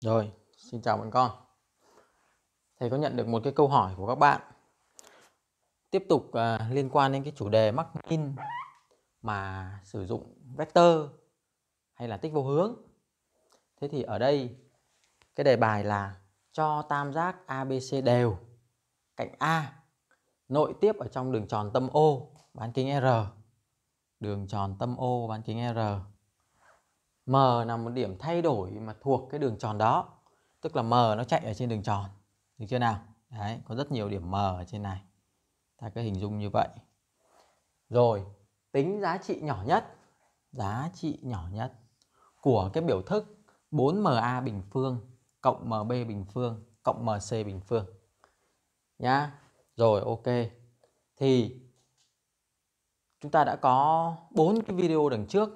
Rồi, xin chào bọn con Thầy có nhận được một cái câu hỏi của các bạn Tiếp tục uh, liên quan đến cái chủ đề mắc in mà sử dụng vector hay là tích vô hướng Thế thì ở đây cái đề bài là cho tam giác ABC đều cạnh A nội tiếp ở trong đường tròn tâm O bán kính R đường tròn tâm O bán kính R M là một điểm thay đổi mà thuộc cái đường tròn đó. Tức là M nó chạy ở trên đường tròn. Được chưa nào? Đấy, có rất nhiều điểm M ở trên này. Ta cứ hình dung như vậy. Rồi, tính giá trị nhỏ nhất. Giá trị nhỏ nhất của cái biểu thức 4MA bình phương cộng MB bình phương cộng MC bình phương. Nhá. Rồi, ok. Thì chúng ta đã có bốn cái video đằng trước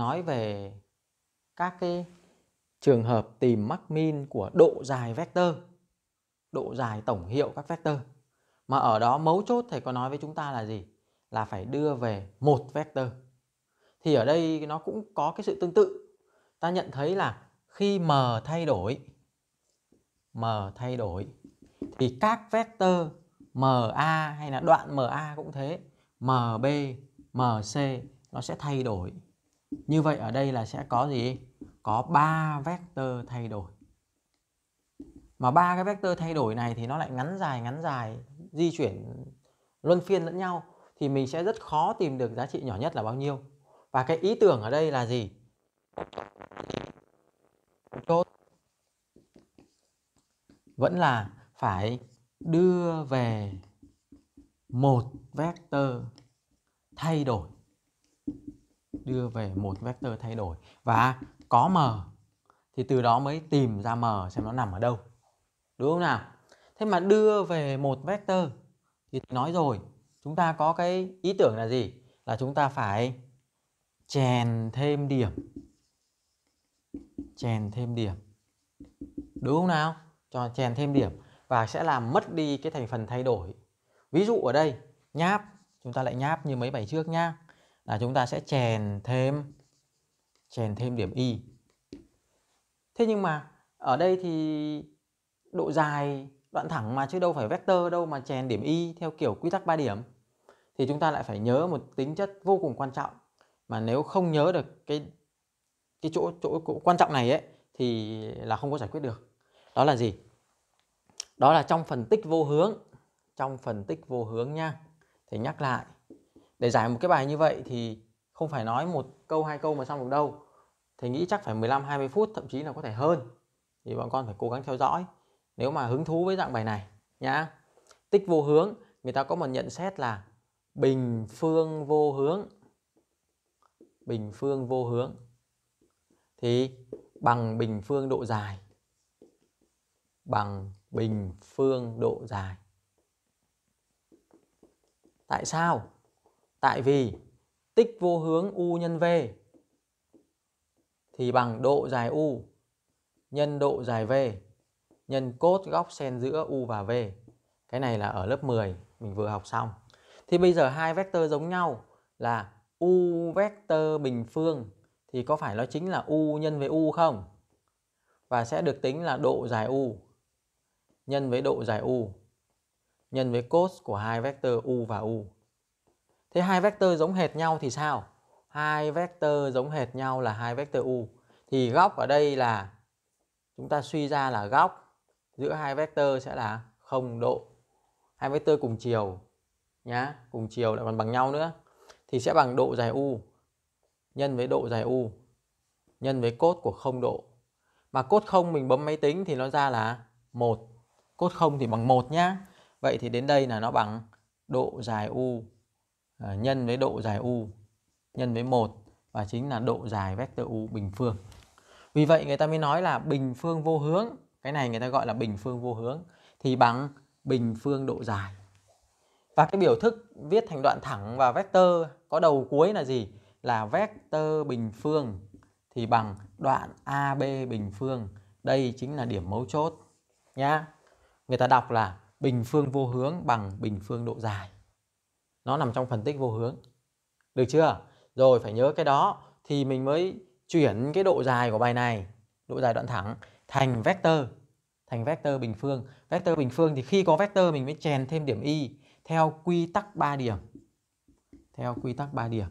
nói về các cái trường hợp tìm mắc min của độ dài vector, độ dài tổng hiệu các vector. Mà ở đó mấu chốt thầy có nói với chúng ta là gì? Là phải đưa về một vector. Thì ở đây nó cũng có cái sự tương tự. Ta nhận thấy là khi m thay đổi m thay đổi thì các vector MA hay là đoạn MA cũng thế, MB, MC nó sẽ thay đổi như vậy ở đây là sẽ có gì? Có 3 vector thay đổi. Mà ba cái vector thay đổi này thì nó lại ngắn dài ngắn dài di chuyển luân phiên lẫn nhau thì mình sẽ rất khó tìm được giá trị nhỏ nhất là bao nhiêu. Và cái ý tưởng ở đây là gì? Tốt. Vẫn là phải đưa về một vector thay đổi đưa về một vector thay đổi và có m thì từ đó mới tìm ra m xem nó nằm ở đâu. Đúng không nào? Thế mà đưa về một vector thì nói rồi, chúng ta có cái ý tưởng là gì? Là chúng ta phải chèn thêm điểm. Chèn thêm điểm. Đúng không nào? Cho chèn thêm điểm và sẽ làm mất đi cái thành phần thay đổi. Ví dụ ở đây, nháp, chúng ta lại nháp như mấy bài trước nhá là chúng ta sẽ chèn thêm chèn thêm điểm y thế nhưng mà ở đây thì độ dài đoạn thẳng mà chứ đâu phải vector đâu mà chèn điểm y theo kiểu quy tắc 3 điểm thì chúng ta lại phải nhớ một tính chất vô cùng quan trọng mà nếu không nhớ được cái cái chỗ chỗ, quan trọng này ấy thì là không có giải quyết được đó là gì đó là trong phần tích vô hướng trong phần tích vô hướng nha thì nhắc lại để giải một cái bài như vậy thì không phải nói một câu hai câu mà xong được đâu Thì nghĩ chắc phải 15 20 phút thậm chí là có thể hơn thì bọn con phải cố gắng theo dõi nếu mà hứng thú với dạng bài này nhá tích vô hướng người ta có một nhận xét là bình phương vô hướng bình phương vô hướng thì bằng bình phương độ dài bằng bình phương độ dài tại sao Tại vì tích vô hướng U nhân V thì bằng độ dài U nhân độ dài V nhân cốt góc xen giữa U và V. Cái này là ở lớp 10 mình vừa học xong. Thì bây giờ hai vectơ giống nhau là U vectơ bình phương thì có phải nó chính là U nhân với U không? Và sẽ được tính là độ dài U nhân với độ dài U nhân với cos của hai vectơ U và U. Thế hai vectơ giống hệt nhau thì sao? Hai vectơ giống hệt nhau là hai vectơ u. Thì góc ở đây là chúng ta suy ra là góc giữa hai vectơ sẽ là 0 độ. Hai vectơ cùng chiều nhá, cùng chiều lại còn bằng nhau nữa thì sẽ bằng độ dài u nhân với độ dài u nhân với cốt của 0 độ. Mà cốt 0 mình bấm máy tính thì nó ra là 1. Cốt 0 thì bằng 1 nhá. Vậy thì đến đây là nó bằng độ dài u À, nhân với độ dài u nhân với 1 và chính là độ dài vector u bình phương. Vì vậy người ta mới nói là bình phương vô hướng, cái này người ta gọi là bình phương vô hướng thì bằng bình phương độ dài. Và cái biểu thức viết thành đoạn thẳng và vector có đầu cuối là gì? Là vector bình phương thì bằng đoạn AB bình phương. Đây chính là điểm mấu chốt nhá. Người ta đọc là bình phương vô hướng bằng bình phương độ dài nó nằm trong phân tích vô hướng được chưa rồi phải nhớ cái đó thì mình mới chuyển cái độ dài của bài này độ dài đoạn thẳng thành vector thành vector bình phương vector bình phương thì khi có vector mình mới chèn thêm điểm y theo quy tắc 3 điểm theo quy tắc 3 điểm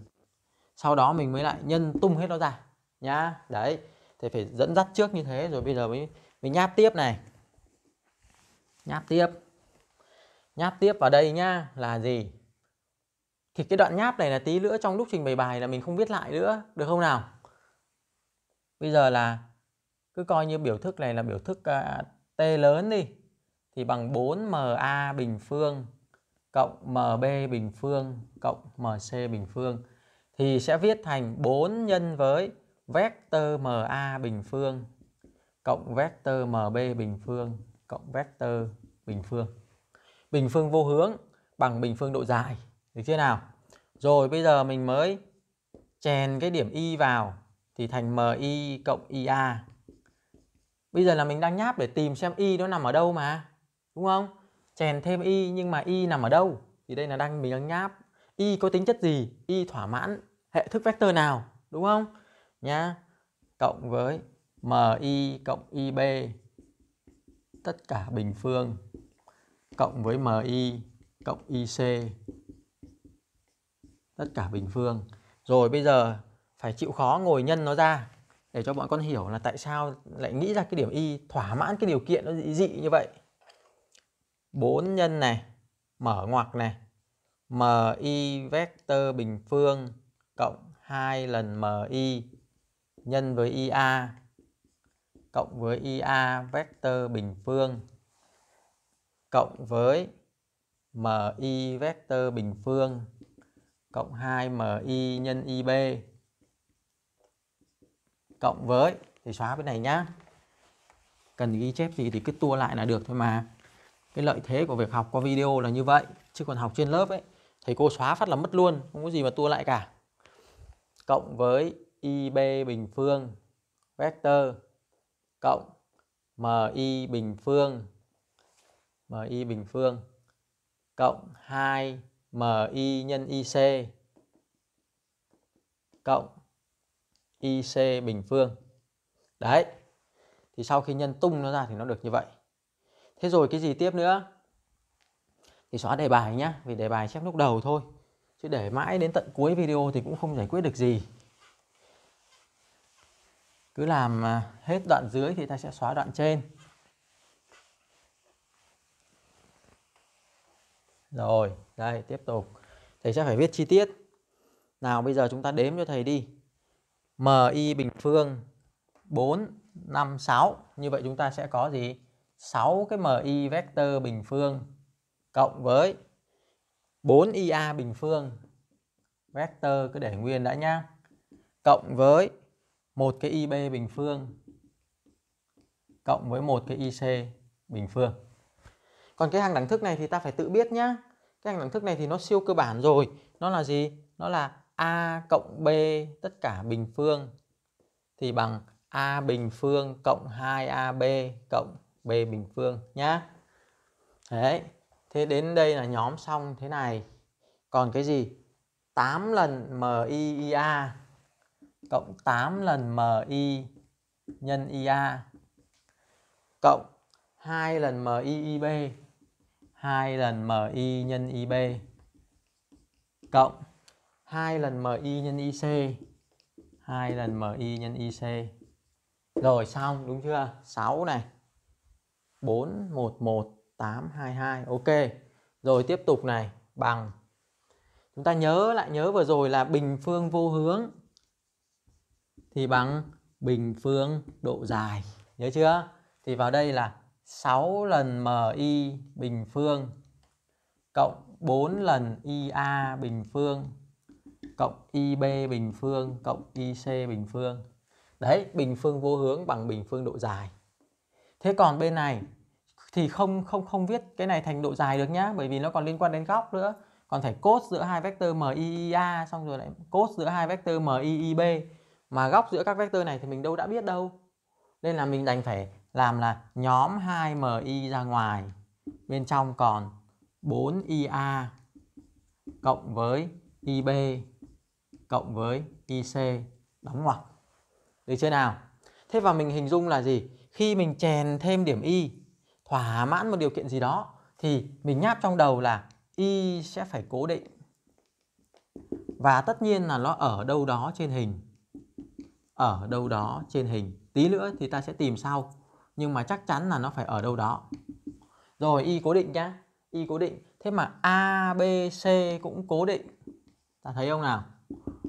sau đó mình mới lại nhân tung hết nó ra nhá đấy thì phải dẫn dắt trước như thế rồi bây giờ mới mình nháp tiếp này nháp tiếp nháp tiếp vào đây nhá là gì thì cái đoạn nháp này là tí nữa trong lúc trình bày bài là mình không viết lại nữa được không nào bây giờ là cứ coi như biểu thức này là biểu thức uh, t lớn đi thì bằng 4ma bình phương cộng mb bình phương cộng mc bình phương thì sẽ viết thành 4 nhân với vector ma bình phương cộng vector mb bình phương cộng vector bình phương bình phương vô hướng bằng bình phương độ dài được chưa nào? Rồi bây giờ mình mới chèn cái điểm Y vào thì thành MI cộng IA. Bây giờ là mình đang nháp để tìm xem Y nó nằm ở đâu mà. Đúng không? Chèn thêm Y nhưng mà Y nằm ở đâu? Thì đây là đang mình đang nháp. Y có tính chất gì? Y thỏa mãn hệ thức vector nào? Đúng không? Nhá. Cộng với MI cộng IB tất cả bình phương cộng với MI cộng IC tất cả bình phương rồi bây giờ phải chịu khó ngồi nhân nó ra để cho bọn con hiểu là tại sao lại nghĩ ra cái điểm y thỏa mãn cái điều kiện nó dị dị như vậy 4 nhân này mở ngoặc này mi vector bình phương cộng 2 lần mi nhân với ia cộng với ia vector bình phương cộng với mi vector bình phương cộng 2mi nhân ib cộng với thì xóa bên này nhá cần ghi chép gì thì cứ tua lại là được thôi mà cái lợi thế của việc học qua video là như vậy chứ còn học trên lớp ấy thầy cô xóa phát là mất luôn không có gì mà tua lại cả cộng với ib bình phương vector cộng mi bình phương mi bình phương cộng 2 MI nhân IC cộng IC bình phương. Đấy. Thì sau khi nhân tung nó ra thì nó được như vậy. Thế rồi cái gì tiếp nữa? Thì xóa đề bài nhá, vì đề bài chép lúc đầu thôi. Chứ để mãi đến tận cuối video thì cũng không giải quyết được gì. Cứ làm à, hết đoạn dưới thì ta sẽ xóa đoạn trên. Rồi. Đây, tiếp tục. Thầy sẽ phải viết chi tiết. Nào bây giờ chúng ta đếm cho thầy đi. MI bình phương 4, 5, 6. Như vậy chúng ta sẽ có gì? 6 cái MI vector bình phương cộng với 4IA bình phương. Vector cứ để nguyên đã nha Cộng với một cái IB bình phương cộng với một cái IC bình phương. Còn cái hàng đẳng thức này thì ta phải tự biết nhá. Các đẳng thức này thì nó siêu cơ bản rồi. Nó là gì? Nó là A cộng B tất cả bình phương thì bằng A bình phương cộng 2AB cộng B bình phương nhá. Đấy. Thế đến đây là nhóm xong thế này. Còn cái gì? 8 lần miia cộng 8 lần MI nhân IA cộng 2 lần MIIB 2 lần MI nhân IB cộng 2 lần MI nhân IC 2 lần MI nhân IC rồi xong đúng chưa 6 này 411822 ok rồi tiếp tục này bằng chúng ta nhớ lại nhớ vừa rồi là bình phương vô hướng thì bằng bình phương độ dài nhớ chưa thì vào đây là 6 lần MI bình phương cộng 4 lần IA bình phương cộng IB bình phương cộng IC bình phương. Đấy, bình phương vô hướng bằng bình phương độ dài. Thế còn bên này thì không không không viết cái này thành độ dài được nhá, bởi vì nó còn liên quan đến góc nữa. Còn phải cốt giữa hai vectơ ia xong rồi lại cốt giữa hai vectơ ib mà góc giữa các vectơ này thì mình đâu đã biết đâu. Nên là mình đành phải làm là nhóm 2MI ra ngoài bên trong còn 4IA cộng với IB cộng với IC đóng ngoặc. Được chưa nào? Thế và mình hình dung là gì? Khi mình chèn thêm điểm Y thỏa mãn một điều kiện gì đó thì mình nháp trong đầu là Y sẽ phải cố định. Và tất nhiên là nó ở đâu đó trên hình. Ở đâu đó trên hình. Tí nữa thì ta sẽ tìm sau nhưng mà chắc chắn là nó phải ở đâu đó rồi y cố định nhá y cố định thế mà a b c cũng cố định ta thấy không nào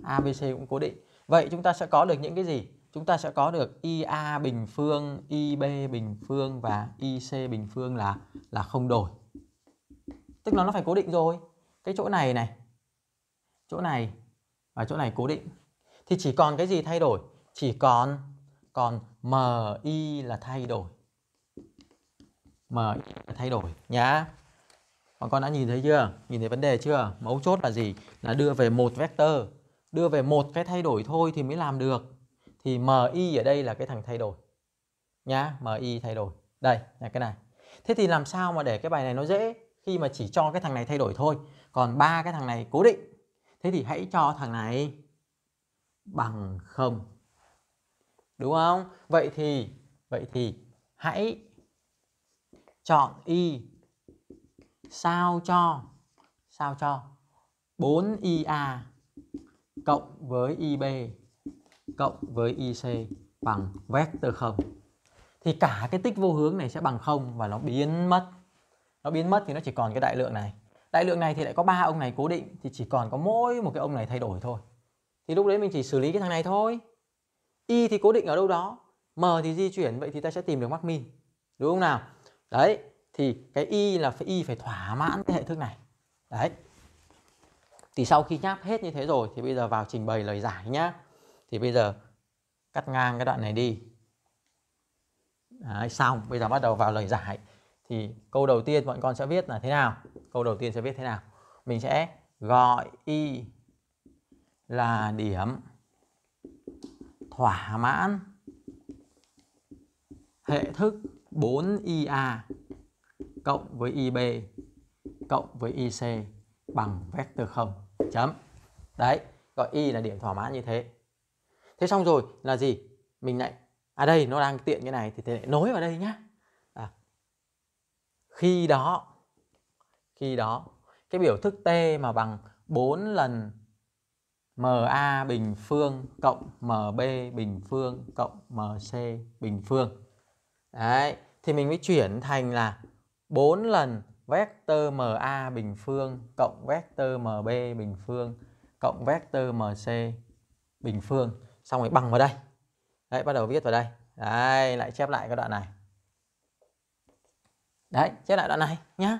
a b c cũng cố định vậy chúng ta sẽ có được những cái gì chúng ta sẽ có được ia bình phương ib bình phương và ic bình phương là là không đổi tức là nó phải cố định rồi cái chỗ này này chỗ này và chỗ này cố định thì chỉ còn cái gì thay đổi chỉ còn còn mi là thay đổi mi là thay đổi nhá bọn con đã nhìn thấy chưa nhìn thấy vấn đề chưa mấu chốt là gì là đưa về một vector đưa về một cái thay đổi thôi thì mới làm được thì mi ở đây là cái thằng thay đổi nhá mi thay đổi đây là cái này thế thì làm sao mà để cái bài này nó dễ khi mà chỉ cho cái thằng này thay đổi thôi còn ba cái thằng này cố định thế thì hãy cho thằng này bằng không Đúng không? Vậy thì vậy thì hãy chọn y sao cho sao cho 4IA cộng với IB cộng với IC bằng vector 0. Thì cả cái tích vô hướng này sẽ bằng 0 và nó biến mất. Nó biến mất thì nó chỉ còn cái đại lượng này. Đại lượng này thì lại có ba ông này cố định thì chỉ còn có mỗi một cái ông này thay đổi thôi. Thì lúc đấy mình chỉ xử lý cái thằng này thôi y thì cố định ở đâu đó m thì di chuyển vậy thì ta sẽ tìm được mắc min đúng không nào đấy thì cái y là phải y phải thỏa mãn cái hệ thức này đấy thì sau khi nháp hết như thế rồi thì bây giờ vào trình bày lời giải nhá thì bây giờ cắt ngang cái đoạn này đi đấy, xong bây giờ bắt đầu vào lời giải thì câu đầu tiên bọn con sẽ viết là thế nào câu đầu tiên sẽ viết thế nào mình sẽ gọi y là điểm thỏa mãn hệ thức 4IA cộng với IB cộng với IC bằng vector 0 chấm. Đấy, gọi Y là điểm thỏa mãn như thế. Thế xong rồi là gì? Mình lại à đây nó đang tiện cái này thì thế lại nối vào đây nhá. À. Khi đó khi đó cái biểu thức T mà bằng 4 lần MA bình phương cộng MB bình phương cộng MC bình phương. Đấy, thì mình mới chuyển thành là 4 lần vectơ MA bình phương cộng vectơ MB bình phương cộng vectơ MC bình phương xong rồi bằng vào đây. Đấy bắt đầu viết vào đây. Đấy, lại chép lại cái đoạn này. Đấy, chép lại đoạn này nhá.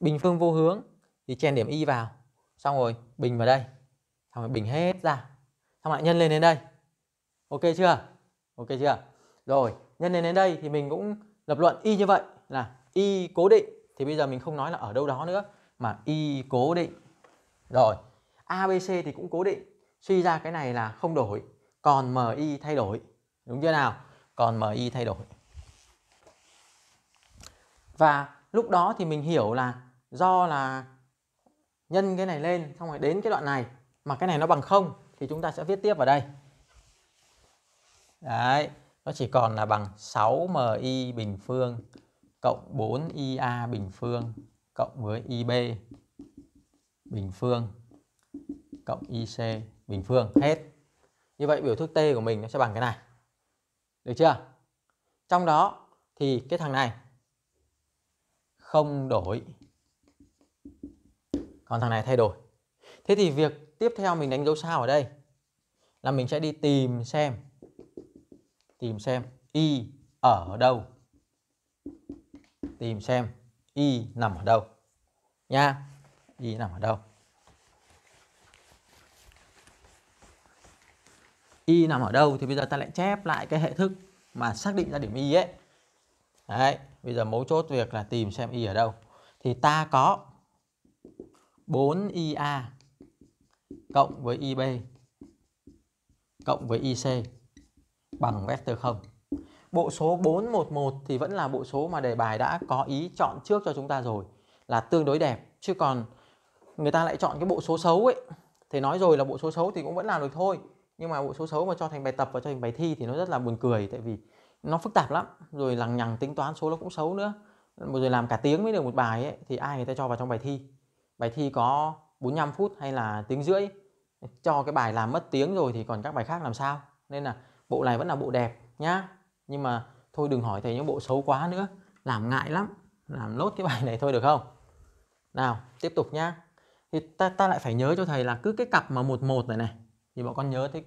Bình phương vô hướng thì chèn điểm y vào xong rồi bình vào đây xong rồi bình hết ra xong lại nhân lên đến đây ok chưa ok chưa rồi nhân lên đến đây thì mình cũng lập luận y như vậy là y cố định thì bây giờ mình không nói là ở đâu đó nữa mà y cố định rồi abc thì cũng cố định suy ra cái này là không đổi còn mi thay đổi đúng chưa nào còn mi thay đổi và lúc đó thì mình hiểu là do là nhân cái này lên xong rồi đến cái đoạn này mà cái này nó bằng không thì chúng ta sẽ viết tiếp vào đây đấy nó chỉ còn là bằng 6mi bình phương cộng 4ia bình phương cộng với ib bình phương cộng ic bình phương hết như vậy biểu thức t của mình nó sẽ bằng cái này được chưa trong đó thì cái thằng này không đổi còn thằng này thay đổi thế thì việc tiếp theo mình đánh dấu sao ở đây là mình sẽ đi tìm xem tìm xem y ở đâu tìm xem y nằm ở đâu nha y nằm ở đâu y nằm ở đâu thì bây giờ ta lại chép lại cái hệ thức mà xác định ra điểm y ấy đấy bây giờ mấu chốt việc là tìm xem y ở đâu thì ta có 4 ia cộng với IB cộng với IC bằng vector 0. Bộ số 411 thì vẫn là bộ số mà đề bài đã có ý chọn trước cho chúng ta rồi là tương đối đẹp chứ còn người ta lại chọn cái bộ số xấu ấy thì nói rồi là bộ số xấu thì cũng vẫn làm được thôi nhưng mà bộ số xấu mà cho thành bài tập và cho thành bài thi thì nó rất là buồn cười tại vì nó phức tạp lắm rồi lằng nhằng tính toán số nó cũng xấu nữa rồi làm cả tiếng mới được một bài ấy thì ai người ta cho vào trong bài thi bài thi có 45 phút hay là tiếng rưỡi cho cái bài làm mất tiếng rồi thì còn các bài khác làm sao nên là bộ này vẫn là bộ đẹp nhá nhưng mà thôi đừng hỏi thầy những bộ xấu quá nữa làm ngại lắm làm nốt cái bài này thôi được không nào tiếp tục nhá thì ta, ta lại phải nhớ cho thầy là cứ cái cặp mà một một này này thì bọn con nhớ tới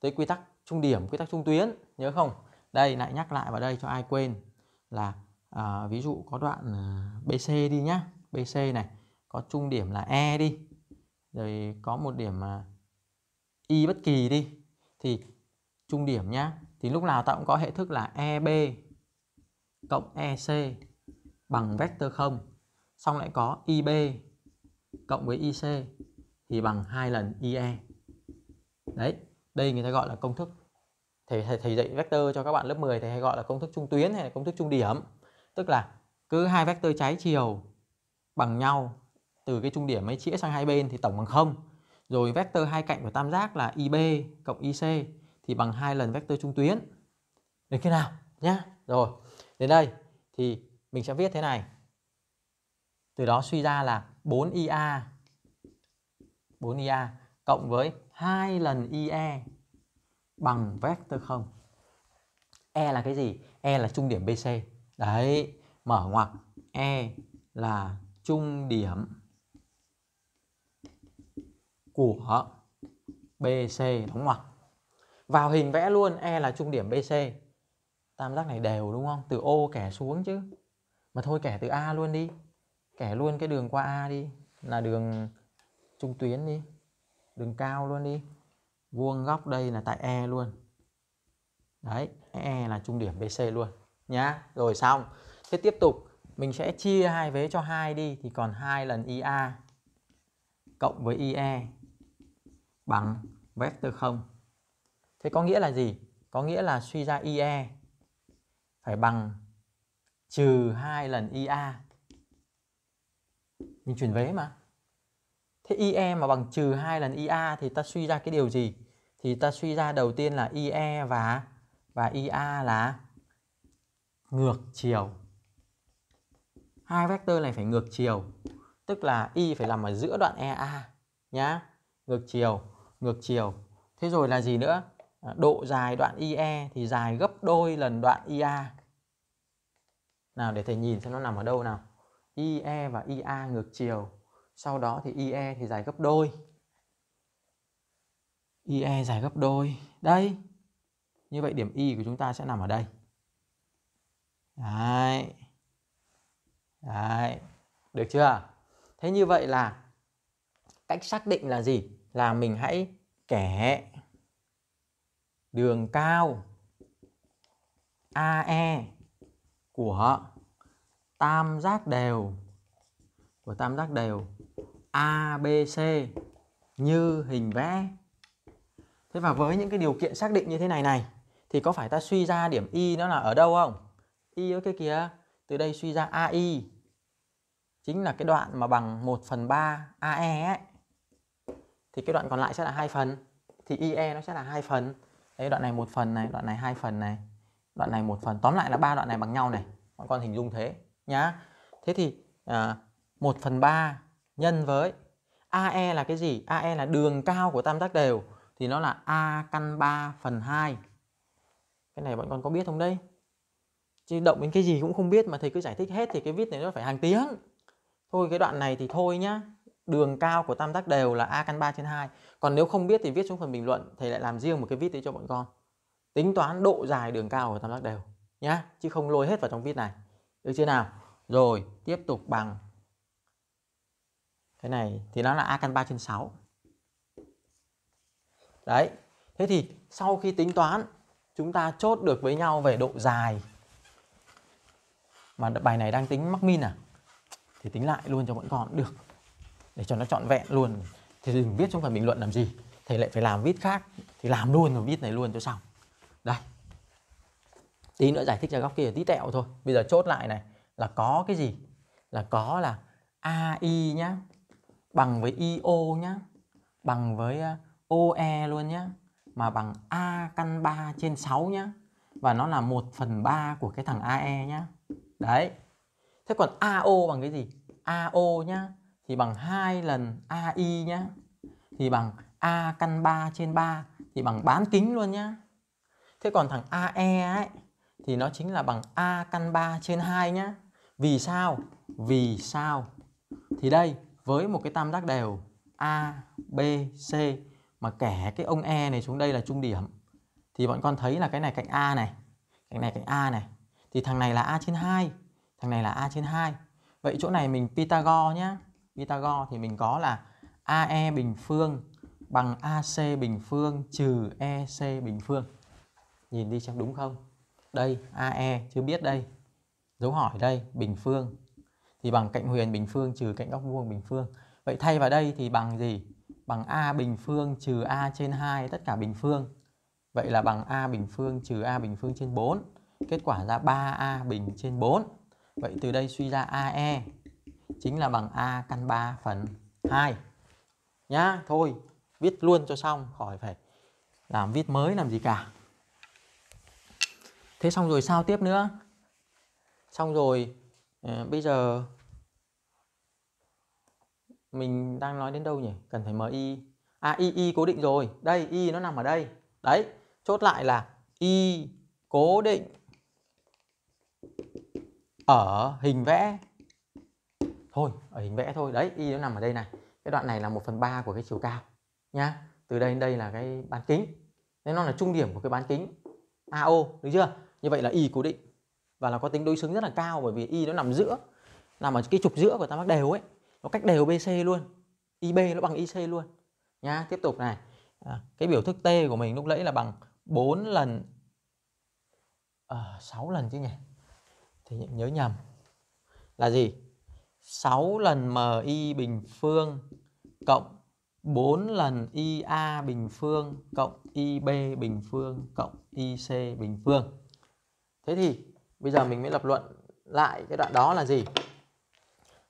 tới quy tắc trung điểm quy tắc trung tuyến nhớ không đây lại nhắc lại vào đây cho ai quên là à, ví dụ có đoạn à, bc đi nhá bc này có trung điểm là e đi rồi có một điểm mà y bất kỳ đi thì trung điểm nhá thì lúc nào ta cũng có hệ thức là EB cộng EC bằng vector 0 xong lại có IB cộng với IC thì bằng hai lần IE đấy đây người ta gọi là công thức thầy, thầy, thầy dạy vector cho các bạn lớp 10 thầy hay gọi là công thức trung tuyến hay là công thức trung điểm tức là cứ hai vector trái chiều bằng nhau từ cái trung điểm ấy chĩa sang hai bên thì tổng bằng không rồi vector hai cạnh của tam giác là IB cộng IC thì bằng hai lần vector trung tuyến. đến khi nào nhá? Rồi. Đến đây thì mình sẽ viết thế này. Từ đó suy ra là 4IA 4IA cộng với hai lần IE bằng vector 0. E là cái gì? E là trung điểm BC. Đấy, mở ngoặc E là trung điểm của BC đóng ngoặc. Vào hình vẽ luôn E là trung điểm BC. Tam giác này đều đúng không? Từ O kẻ xuống chứ. Mà thôi kẻ từ A luôn đi. Kẻ luôn cái đường qua A đi, là đường trung tuyến đi. Đường cao luôn đi. Vuông góc đây là tại E luôn. Đấy, E là trung điểm BC luôn nhá. Rồi xong. Thế tiếp tục mình sẽ chia hai vế cho hai đi thì còn hai lần IA cộng với IE bằng vector 0. Thế có nghĩa là gì? Có nghĩa là suy ra IE phải bằng trừ 2 lần IA. Mình chuyển vế mà. Thế IE mà bằng trừ 2 lần IA thì ta suy ra cái điều gì? Thì ta suy ra đầu tiên là IE và và IA là ngược chiều. Hai vector này phải ngược chiều, tức là Y phải nằm ở giữa đoạn EA nhá, ngược chiều ngược chiều. Thế rồi là gì nữa? À, độ dài đoạn IE thì dài gấp đôi lần đoạn IA. Nào để thầy nhìn xem nó nằm ở đâu nào. IE và IA ngược chiều. Sau đó thì IE thì dài gấp đôi. IE dài gấp đôi. Đây. Như vậy điểm Y của chúng ta sẽ nằm ở đây. Đấy. Đấy. Được chưa? Thế như vậy là cách xác định là gì? là mình hãy kẻ đường cao AE của tam giác đều của tam giác đều ABC như hình vẽ. Thế và với những cái điều kiện xác định như thế này này thì có phải ta suy ra điểm Y nó là ở đâu không? Y ở cái kia, từ đây suy ra AI chính là cái đoạn mà bằng 1 phần 3 AE ấy thì cái đoạn còn lại sẽ là hai phần thì IE nó sẽ là hai phần đấy đoạn này một phần này đoạn này hai phần này đoạn này một phần tóm lại là ba đoạn này bằng nhau này bọn con hình dung thế nhá thế thì à, 1 phần 3 nhân với AE là cái gì AE là đường cao của tam giác đều thì nó là A căn 3 phần 2 cái này bọn con có biết không đây chứ động đến cái gì cũng không biết mà thầy cứ giải thích hết thì cái vít này nó phải hàng tiếng thôi cái đoạn này thì thôi nhá đường cao của tam giác đều là a căn 3 trên 2. Còn nếu không biết thì viết xuống phần bình luận thầy lại làm riêng một cái viết đấy cho bọn con. Tính toán độ dài đường cao của tam giác đều nhá, chứ không lôi hết vào trong viết này. Được chưa nào? Rồi, tiếp tục bằng cái này thì nó là a căn 3 trên 6. Đấy. Thế thì sau khi tính toán chúng ta chốt được với nhau về độ dài mà bài này đang tính mắc min à thì tính lại luôn cho bọn con được để cho nó trọn vẹn luôn thì đừng viết trong phần bình luận làm gì thầy lại phải làm viết khác thì làm luôn rồi viết này luôn cho xong đây tí nữa giải thích cho góc kia tí tẹo thôi bây giờ chốt lại này là có cái gì là có là AI nhá bằng với IO nhá bằng với à, OE luôn nhá mà bằng A căn 3 trên 6 nhá và nó là 1 phần 3 của cái thằng AE nhá đấy thế còn AO bằng cái gì AO nhá thì bằng hai lần AI nhá. Thì bằng A căn 3 trên 3 thì bằng bán kính luôn nhá. Thế còn thằng AE ấy thì nó chính là bằng A căn 3 trên 2 nhá. Vì sao? Vì sao? Thì đây, với một cái tam giác đều A, B, C mà kẻ cái ông E này xuống đây là trung điểm thì bọn con thấy là cái này cạnh A này, cạnh này cạnh A này. Thì thằng này là A trên 2, thằng này là A trên 2. Vậy chỗ này mình Pythagore nhá. Pythagore thì mình có là AE bình phương bằng AC bình phương trừ EC bình phương. Nhìn đi xem đúng không? Đây AE chưa biết đây. Dấu hỏi đây bình phương thì bằng cạnh huyền bình phương trừ cạnh góc vuông bình phương. Vậy thay vào đây thì bằng gì? Bằng A bình phương trừ A trên 2 tất cả bình phương. Vậy là bằng A bình phương trừ A bình phương trên 4. Kết quả ra 3A bình trên 4. Vậy từ đây suy ra AE chính là bằng A căn 3 phần 2 nhá thôi viết luôn cho xong khỏi phải làm viết mới làm gì cả thế xong rồi sao tiếp nữa xong rồi ờ, bây giờ mình đang nói đến đâu nhỉ cần phải mở y à y y cố định rồi đây y nó nằm ở đây đấy chốt lại là y cố định ở hình vẽ thôi ở hình vẽ thôi đấy y nó nằm ở đây này cái đoạn này là 1 phần ba của cái chiều cao nhá từ đây đến đây là cái bán kính nên nó là trung điểm của cái bán kính AO được chưa như vậy là y cố định và là có tính đối xứng rất là cao bởi vì y nó nằm giữa nằm ở cái trục giữa của tam giác đều ấy nó cách đều BC luôn IB nó bằng IC luôn nhá tiếp tục này à, cái biểu thức T của mình lúc nãy là bằng 4 lần à, ờ, 6 lần chứ nhỉ thì nhớ nhầm là gì 6 lần MI bình phương cộng 4 lần IA bình phương cộng IB bình phương cộng IC bình phương. Thế thì bây giờ mình mới lập luận lại cái đoạn đó là gì?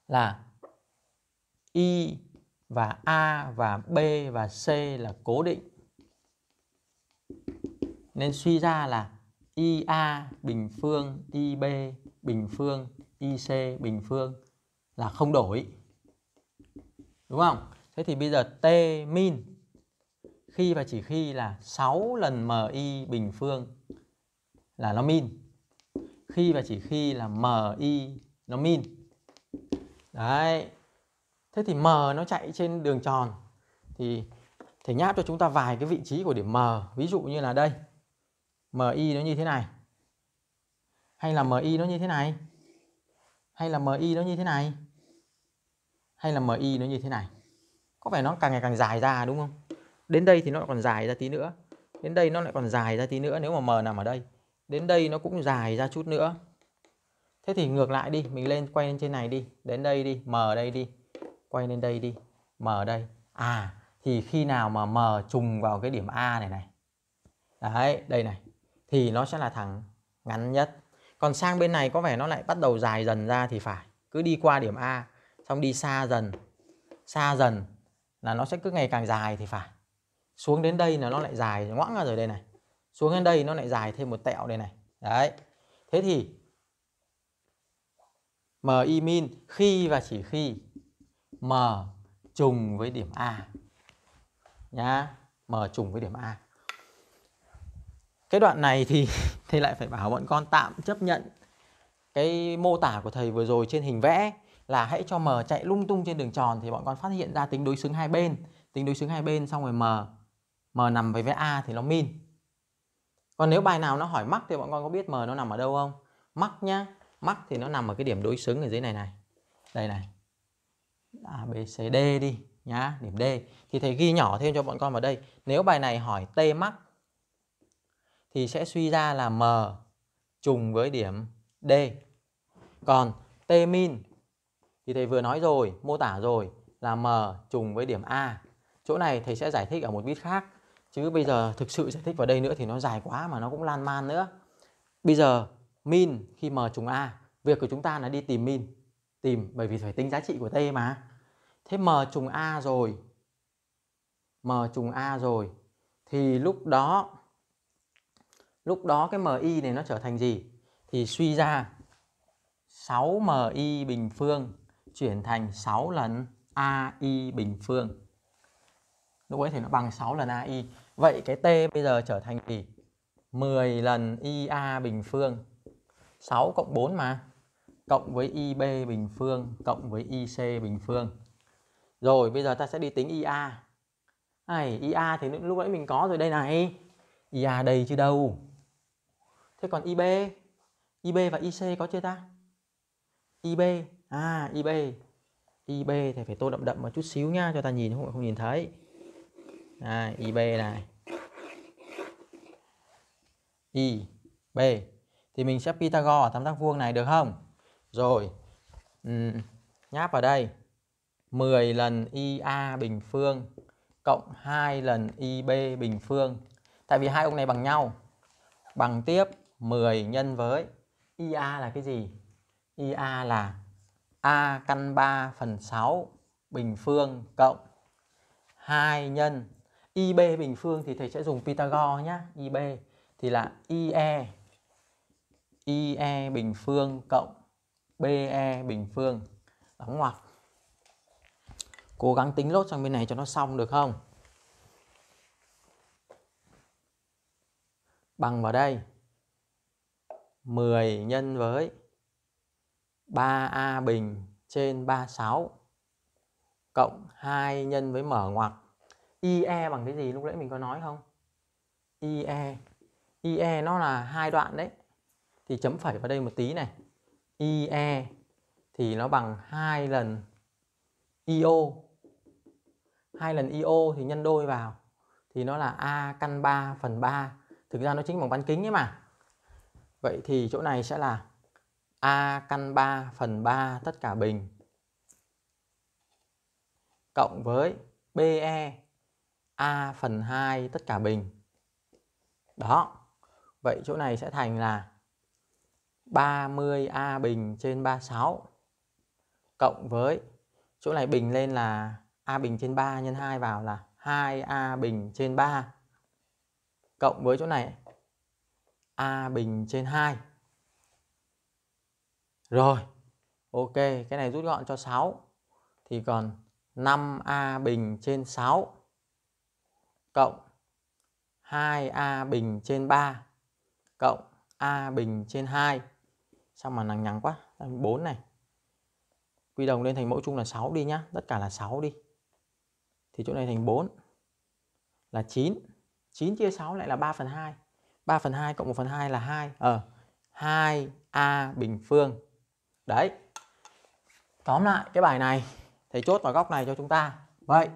Là I và A và B và C là cố định. Nên suy ra là IA bình phương, IB bình phương, IC bình phương là không đổi. Đúng không? Thế thì bây giờ T min khi và chỉ khi là 6 lần MI bình phương là nó min. Khi và chỉ khi là MI nó min. Đấy. Thế thì M nó chạy trên đường tròn thì thể nháp cho chúng ta vài cái vị trí của điểm M. Ví dụ như là đây. MI nó như thế này. Hay là MI nó như thế này. Hay là MI nó như thế này hay là MI nó như thế này có vẻ nó càng ngày càng dài ra đúng không đến đây thì nó còn dài ra tí nữa đến đây nó lại còn dài ra tí nữa nếu mà M nằm ở đây đến đây nó cũng dài ra chút nữa thế thì ngược lại đi mình lên quay lên trên này đi đến đây đi M ở đây đi quay lên đây đi M ở đây à thì khi nào mà M trùng vào cái điểm A này này đấy đây này thì nó sẽ là thẳng ngắn nhất còn sang bên này có vẻ nó lại bắt đầu dài dần ra thì phải cứ đi qua điểm A xong đi xa dần xa dần là nó sẽ cứ ngày càng dài thì phải xuống đến đây là nó lại dài ngoãng ra rồi đây này xuống đến đây nó lại dài thêm một tẹo đây này đấy thế thì m y min khi và chỉ khi m trùng với điểm a nhá m trùng với điểm a cái đoạn này thì thầy lại phải bảo bọn con tạm chấp nhận cái mô tả của thầy vừa rồi trên hình vẽ là hãy cho m chạy lung tung trên đường tròn thì bọn con phát hiện ra tính đối xứng hai bên tính đối xứng hai bên xong rồi m m nằm với vẽ a thì nó min còn nếu bài nào nó hỏi mắc thì bọn con có biết m nó nằm ở đâu không mắc nhá mắc thì nó nằm ở cái điểm đối xứng ở dưới này này đây này a b c d đi nhá điểm d thì thầy ghi nhỏ thêm cho bọn con vào đây nếu bài này hỏi t mắc thì sẽ suy ra là m trùng với điểm d còn t min thì thầy vừa nói rồi, mô tả rồi là M trùng với điểm A. Chỗ này thầy sẽ giải thích ở một vít khác. Chứ bây giờ thực sự giải thích vào đây nữa thì nó dài quá mà nó cũng lan man nữa. Bây giờ min khi M trùng A, việc của chúng ta là đi tìm min. Tìm bởi vì phải tính giá trị của T mà. Thế M trùng A rồi, M trùng A rồi thì lúc đó lúc đó cái MI này nó trở thành gì? Thì suy ra 6MI bình phương chuyển thành 6 lần AI bình phương. Lúc ấy thì nó bằng 6 lần AI. Vậy cái T bây giờ trở thành gì? 10 lần IA bình phương. 6 cộng 4 mà. Cộng với IB bình phương, cộng với IC bình phương. Rồi bây giờ ta sẽ đi tính IA. Này, IA thì lúc ấy mình có rồi đây này. IA đây chứ đâu. Thế còn IB? IB và IC có chưa ta? IB à ib, ib thì phải tô đậm đậm một chút xíu nha cho ta nhìn không không nhìn thấy à, eBay này I B thì mình sẽ Pythagore ở tam giác vuông này được không? Rồi. Ừ, nháp vào đây. 10 lần IA bình phương cộng 2 lần IB bình phương. Tại vì hai ông này bằng nhau. Bằng tiếp 10 nhân với IA là cái gì? IA là a căn 3 phần 6 bình phương cộng 2 nhân IB bình phương thì thầy sẽ dùng Pythagore nhé. IB thì là IE IE bình phương cộng BE bình phương đóng ngoặc. Cố gắng tính lốt sang bên này cho nó xong được không? Bằng vào đây 10 nhân với 3A bình trên 36 cộng 2 nhân với mở ngoặc IE bằng cái gì lúc nãy mình có nói không? IE IE nó là hai đoạn đấy thì chấm phẩy vào đây một tí này IE thì nó bằng hai lần IO hai lần IO thì nhân đôi vào thì nó là A căn 3 phần 3 thực ra nó chính bằng bán kính ấy mà vậy thì chỗ này sẽ là a căn 3 phần 3 tất cả bình cộng với BE a phần 2 tất cả bình. Đó. Vậy chỗ này sẽ thành là 30A bình trên 36 cộng với chỗ này bình lên là A bình trên 3 nhân 2 vào là 2A bình trên 3 cộng với chỗ này A bình trên 2 rồi, ok, cái này rút gọn cho 6. Thì còn 5A bình trên 6 cộng 2A bình trên 3 cộng A bình trên 2. Sao mà nằng nhằng quá, 4 này. Quy đồng lên thành mẫu chung là 6 đi nhá, tất cả là 6 đi. Thì chỗ này thành 4 là 9. 9 chia 6 lại là 3 phần 2. 3 phần 2 cộng 1 phần 2 là 2. Ờ, 2A bình phương đấy tóm lại cái bài này thầy chốt vào góc này cho chúng ta vậy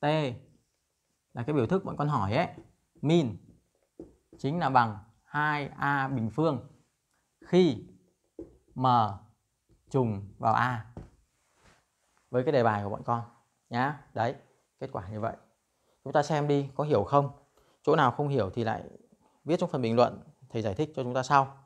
t là cái biểu thức bọn con hỏi ấy min chính là bằng 2a bình phương khi m trùng vào a với cái đề bài của bọn con nhá đấy kết quả như vậy chúng ta xem đi có hiểu không chỗ nào không hiểu thì lại viết trong phần bình luận thầy giải thích cho chúng ta sau